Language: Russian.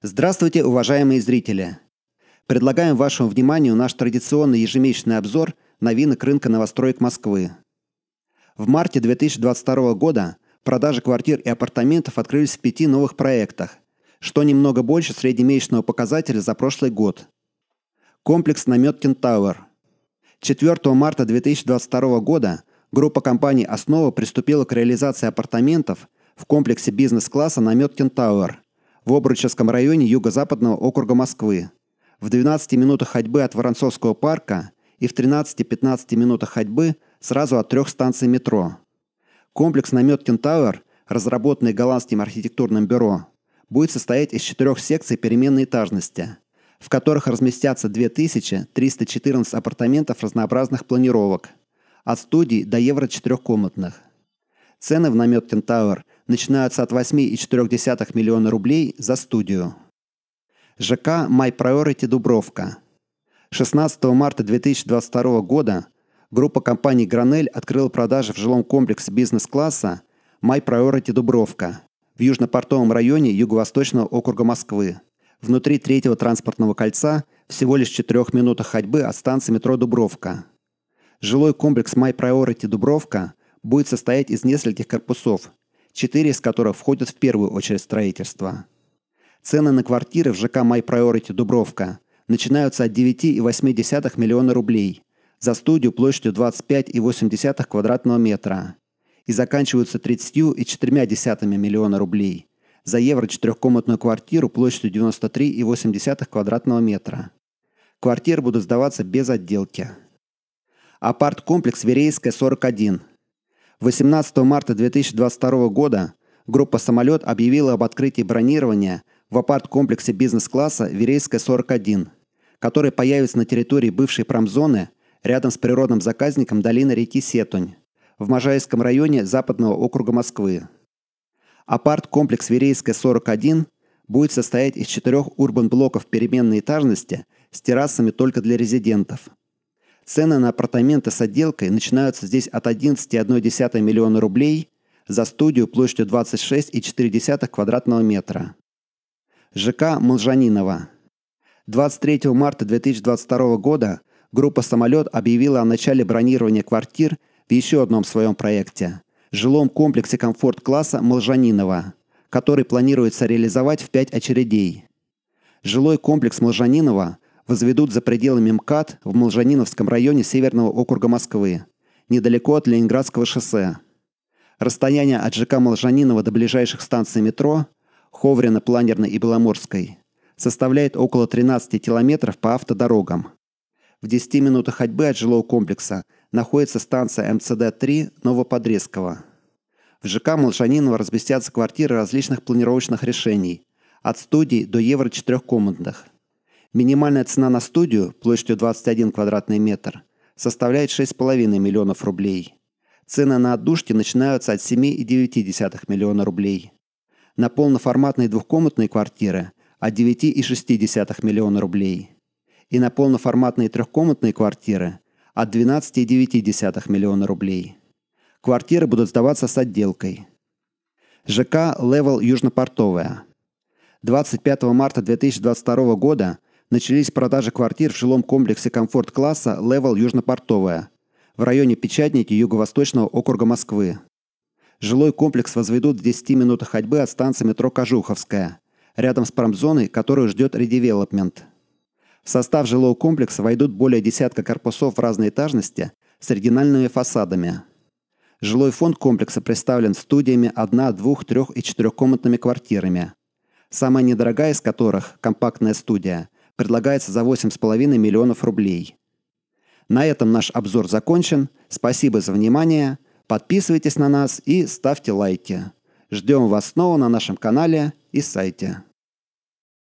Здравствуйте, уважаемые зрители! Предлагаем вашему вниманию наш традиционный ежемесячный обзор новинок рынка новостроек Москвы. В марте 2022 года продажи квартир и апартаментов открылись в пяти новых проектах, что немного больше среднемесячного показателя за прошлый год. Комплекс Наметкин Тауэр. 4 марта 2022 года группа компаний «Основа» приступила к реализации апартаментов в комплексе бизнес-класса Наметкин Тауэр в Обручевском районе юго-западного округа Москвы, в 12 минутах ходьбы от Воронцовского парка и в 13-15 минутах ходьбы сразу от трех станций метро. Комплекс «Наметкин Тауэр», разработанный голландским архитектурным бюро, будет состоять из четырех секций переменной этажности, в которых разместятся 2314 апартаментов разнообразных планировок, от студий до евро четырехкомнатных. Цены в «Наметкин Тауэр» начинаются от 8,4 миллиона рублей за студию. ЖК май Priority Дубровка». 16 марта 2022 года группа компаний «Гранель» открыла продажи в жилом комплексе бизнес-класса май Priority Дубровка» в южно-портовом районе юго-восточного округа Москвы, внутри третьего транспортного кольца, всего лишь в четырех минутах ходьбы от станции метро «Дубровка». Жилой комплекс май Priority Дубровка» будет состоять из нескольких корпусов, четыре из которых входят в первую очередь строительство. Цены на квартиры в ЖК Май Priority Дубровка начинаются от 9,8 миллиона рублей за студию площадью 25,8 квадратного метра и заканчиваются 30,4 миллиона рублей за евро четырехкомнатную квартиру площадью 93,8 квадратного метра. Квартиры будут сдаваться без отделки. Апарт-комплекс Верейская, 41 18 марта 2022 года группа «Самолет» объявила об открытии бронирования в апарт-комплексе бизнес-класса «Верейская-41», который появится на территории бывшей промзоны рядом с природным заказником долины реки Сетунь в Можайском районе Западного округа Москвы. Апарт-комплекс «Верейская-41» будет состоять из четырех урбан-блоков переменной этажности с террасами только для резидентов, Цены на апартаменты с отделкой начинаются здесь от 11,1 миллиона рублей за студию площадью 26,4 квадратного метра. ЖК Молжанинова. 23 марта 2022 года группа «Самолет» объявила о начале бронирования квартир в еще одном своем проекте – жилом комплексе комфорт-класса Молжанинова, который планируется реализовать в пять очередей. Жилой комплекс Молжанинова – возведут за пределами МКАД в Молжаниновском районе Северного округа Москвы, недалеко от Ленинградского шоссе. Расстояние от ЖК Молжанинова до ближайших станций метро Ховрина, Планерной и Беломорской составляет около 13 километров по автодорогам. В 10 минутах ходьбы от жилого комплекса находится станция МЦД-3 Новоподрезково. В ЖК Молчанинова разместятся квартиры различных планировочных решений, от студий до евро четырехкомнатных – Минимальная цена на студию, площадью 21 квадратный метр, составляет 6,5 миллионов рублей. Цены на отдушки начинаются от 7,9 миллиона рублей. На полноформатные двухкомнатные квартиры – от 9,6 миллиона рублей. И на полноформатные трехкомнатные квартиры – от 12,9 миллиона рублей. Квартиры будут сдаваться с отделкой. ЖК «Левел Южнопортовая». 25 марта 2022 года – начались продажи квартир в жилом комплексе комфорт-класса «Левел Южнопортовая» в районе Печатники Юго-Восточного округа Москвы. Жилой комплекс возведут в 10 минутах ходьбы от станции метро Кожуховская, рядом с промзоной, которую ждет редевелопмент. В состав жилого комплекса войдут более десятка корпусов разной этажности с оригинальными фасадами. Жилой фонд комплекса представлен студиями 1, 2, 3 и 4-комнатными квартирами. Самая недорогая из которых, компактная студия, предлагается за 8,5 миллионов рублей. На этом наш обзор закончен. Спасибо за внимание. Подписывайтесь на нас и ставьте лайки. Ждем вас снова на нашем канале и сайте.